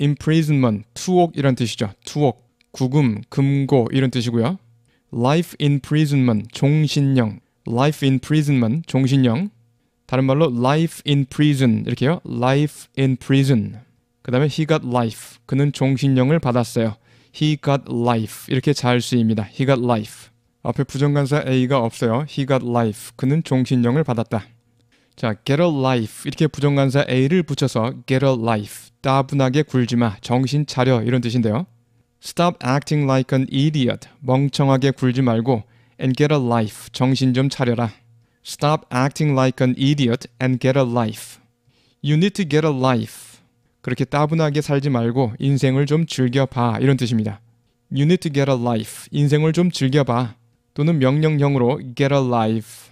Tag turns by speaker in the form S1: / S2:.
S1: imprisonment, 투옥이란 뜻이죠. 투옥, 구금, 금고 이런 뜻이고요. life imprisonment, 종신형, life imprisonment, 종신형. 다른 말로 life in prison 이렇게요. life in prison. 그 다음에 he got life. 그는 종신형을 받았어요. he got life. 이렇게 잘 쓰입니다. he got life. 앞에 부정관사 a가 없어요. he got life. 그는 종신형을 받았다. 자, get a life 이렇게 부정관사 a를 붙여서 get a life 따분하게 굴지마, 정신 차려 이런 뜻인데요. Stop acting like an idiot 멍청하게 굴지 말고 and get a life 정신 좀 차려라. Stop acting like an idiot and get a life. You need to get a life. 그렇게 따분하게 살지 말고 인생을 좀 즐겨봐 이런 뜻입니다. You need to get a life. 인생을 좀 즐겨봐. 또는 명령형으로 get a life.